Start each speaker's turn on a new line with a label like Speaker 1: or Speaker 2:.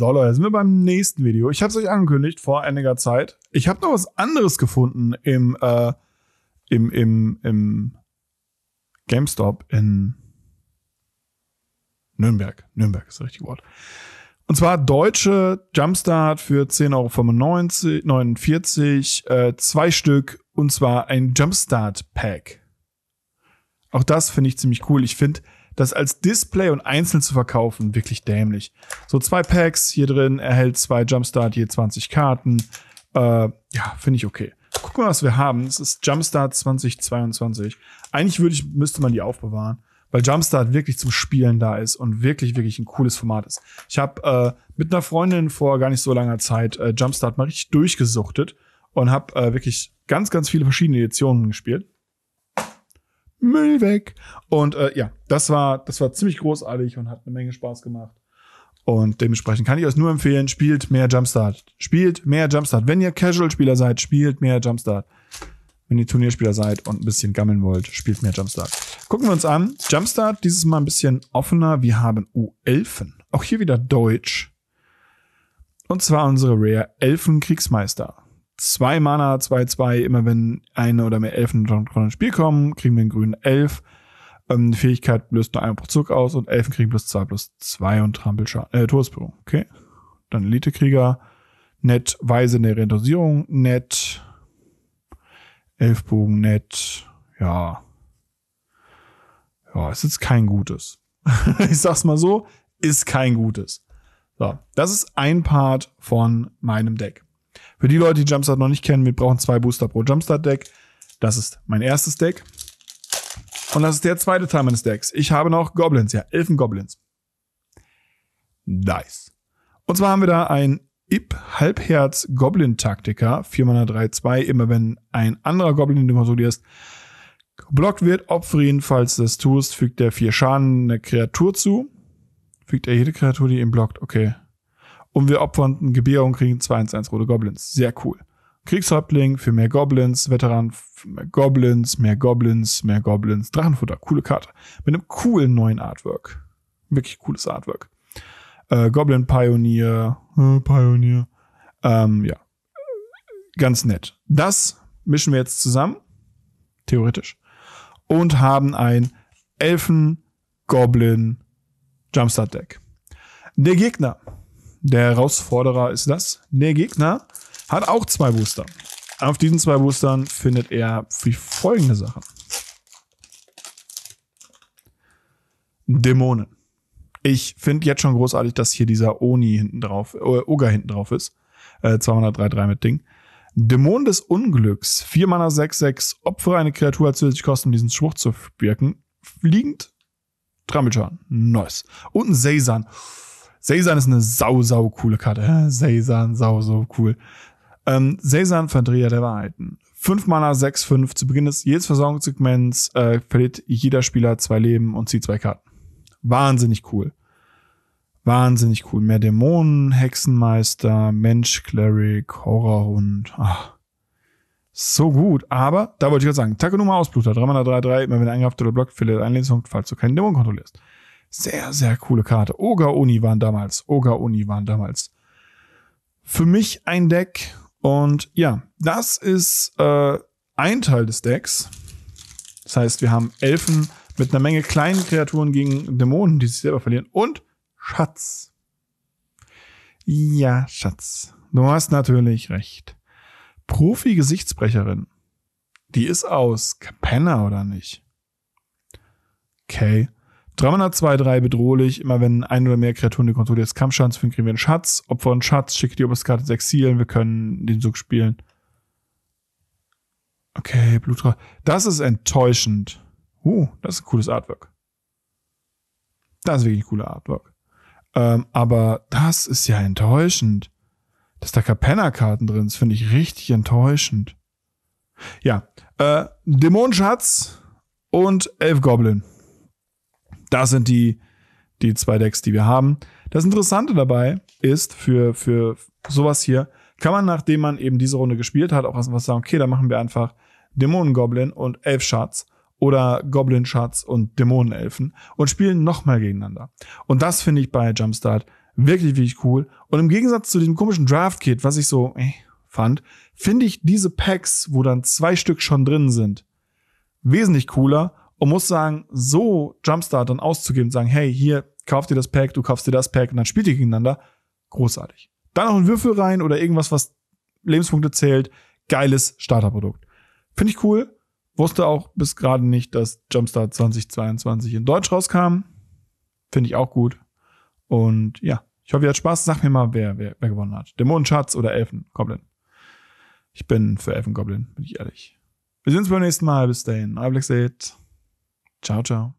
Speaker 1: So Leute, sind wir beim nächsten Video. Ich habe es euch angekündigt vor einiger Zeit. Ich habe noch was anderes gefunden im, äh, im, im, im GameStop in Nürnberg. Nürnberg ist das richtige Wort. Und zwar deutsche Jumpstart für 10,49 Euro, äh, zwei Stück, und zwar ein Jumpstart Pack. Auch das finde ich ziemlich cool. Ich finde, das als Display und einzeln zu verkaufen, wirklich dämlich. So zwei Packs hier drin, erhält zwei Jumpstart, je 20 Karten. Äh, ja, finde ich okay. Guck mal, was wir haben. Das ist Jumpstart 2022. Eigentlich würde ich, müsste man die aufbewahren, weil Jumpstart wirklich zum Spielen da ist und wirklich, wirklich ein cooles Format ist. Ich habe äh, mit einer Freundin vor gar nicht so langer Zeit äh, Jumpstart mal richtig durchgesuchtet und habe äh, wirklich ganz, ganz viele verschiedene Editionen gespielt. Müll weg. Und äh, ja, das war, das war ziemlich großartig und hat eine Menge Spaß gemacht. Und dementsprechend kann ich euch nur empfehlen, spielt mehr Jumpstart. Spielt mehr Jumpstart. Wenn ihr Casual-Spieler seid, spielt mehr Jumpstart. Wenn ihr Turnierspieler seid und ein bisschen gammeln wollt, spielt mehr Jumpstart. Gucken wir uns an. Jumpstart, dieses Mal ein bisschen offener. Wir haben U11. Auch hier wieder Deutsch. Und zwar unsere Rare Elfen Kriegsmeister zwei Mana, 2-2. Immer wenn eine oder mehr Elfen in ins Spiel kommen, kriegen wir einen grünen Elf. Ähm, Fähigkeit löst nur einen Zug aus und Elfen kriegen plus 2 plus 2 und Trampelschaden. Äh, Todesberührung. Okay. Dann Elitekrieger. Nett. Weise in der Rendosierung. Nett. Elfbogen. Nett. Ja. Ja, es ist kein gutes. ich sag's mal so. Ist kein gutes. So. Das ist ein Part von meinem Deck. Für die Leute, die Jumpstart noch nicht kennen, wir brauchen zwei Booster pro Jumpstart Deck. Das ist mein erstes Deck. Und das ist der zweite Teil meines Decks. Ich habe noch Goblins, ja, Elfen Goblins. Nice. Und zwar haben wir da ein Ip Halbherz Goblin Taktiker, 4 x 3 2, immer wenn ein anderer Goblin, den du konsolidierst, geblockt wird, opfer ihn, falls du das tust, fügt er 4 Schaden einer Kreatur zu. Fügt er jede Kreatur, die ihn blockt, okay und wir opfern ein Gewehr und kriegen 2 1, 1 rote Goblins. Sehr cool. Kriegshäuptling für mehr Goblins, Veteran für mehr Goblins, mehr Goblins, mehr Goblins, Drachenfutter, coole Karte. Mit einem coolen neuen Artwork. Wirklich cooles Artwork. Äh, Goblin Pioneer, äh, Pioneer. Ähm, ja. Ganz nett. Das mischen wir jetzt zusammen, theoretisch, und haben ein Elfen-Goblin-Jumpstart-Deck. Der Gegner der Herausforderer ist das. Der Gegner hat auch zwei Booster. Auf diesen zwei Boostern findet er die folgende Sache. Dämonen. Ich finde jetzt schon großartig, dass hier dieser Oni hinten drauf, äh, Oga hinten drauf ist. Äh, 203,3 mit Ding. Dämon des Unglücks. 4 Mana 6-6. Opfer eine Kreatur hat zusätzlich Kosten, um diesen Spruch zu wirken. Fliegend. Trampelschaden. Nice. Und ein Seisan. Seisan ist eine sau, sau coole Karte. Seisan, sau, so cool. Ähm, Seisan, Verdreher der Wahrheiten. 5 Mana, 6, 5. Zu Beginn des jedes Versorgungssegments äh, verliert jeder Spieler zwei Leben und zieht zwei Karten. Wahnsinnig cool. Wahnsinnig cool. Mehr Dämonen, Hexenmeister, Mensch, Cleric, Horrorhund. Ach. So gut, aber da wollte ich gerade sagen, Takenuma Ausbluter, 3 Mana 3, 3, immer wenn er angreift oder blockt, verliert ein Lebenspunkt, falls du keinen Dämon kontrollierst. Sehr, sehr coole Karte. Oga-Uni waren damals. Oga-Uni waren damals. Für mich ein Deck. Und ja, das ist äh, ein Teil des Decks. Das heißt, wir haben Elfen mit einer Menge kleinen Kreaturen gegen Dämonen, die sich selber verlieren. Und Schatz. Ja, Schatz. Du hast natürlich recht. Profi-Gesichtsbrecherin. Die ist aus. Capenna, oder nicht? Okay. Dramana 3 bedrohlich, immer wenn ein oder mehr Kreaturen die Kontrolle des Kampfschadens finden, kriegen wir einen Schatz. Opfer und Schatz, schicke die Oberskarte ins Exil, wir können den Zug spielen. Okay, Blutra. Das ist enttäuschend. Uh, das ist ein cooles Artwork. Das ist wirklich ein cooler Artwork. Ähm, aber das ist ja enttäuschend. Dass da Capenna-Karten drin sind, finde ich richtig enttäuschend. Ja, äh, Dämonenschatz und elf Goblin das sind die, die zwei Decks, die wir haben. Das Interessante dabei ist, für, für sowas hier, kann man, nachdem man eben diese Runde gespielt hat, auch was sagen, okay, dann machen wir einfach Dämonen-Goblin und Elf-Schatz oder Goblin-Schatz und Dämonenelfen und spielen nochmal gegeneinander. Und das finde ich bei Jumpstart wirklich, wirklich cool. Und im Gegensatz zu diesem komischen Draft-Kit, was ich so äh, fand, finde ich diese Packs, wo dann zwei Stück schon drin sind, wesentlich cooler und muss sagen, so Jumpstart dann auszugeben sagen, hey, hier, kauf dir das Pack, du kaufst dir das Pack und dann spielt ihr gegeneinander, großartig. Dann noch ein Würfel rein oder irgendwas, was Lebenspunkte zählt, geiles Starterprodukt. Finde ich cool. Wusste auch bis gerade nicht, dass Jumpstart 2022 in Deutsch rauskam. Finde ich auch gut. Und ja, ich hoffe, ihr habt Spaß. Sag mir mal, wer, wer, wer gewonnen hat. Dämonenschatz oder Elfen-Goblin? Ich bin für Elfen-Goblin, bin ich ehrlich. Wir sehen uns beim nächsten Mal. Bis dahin. Euer Black 找找。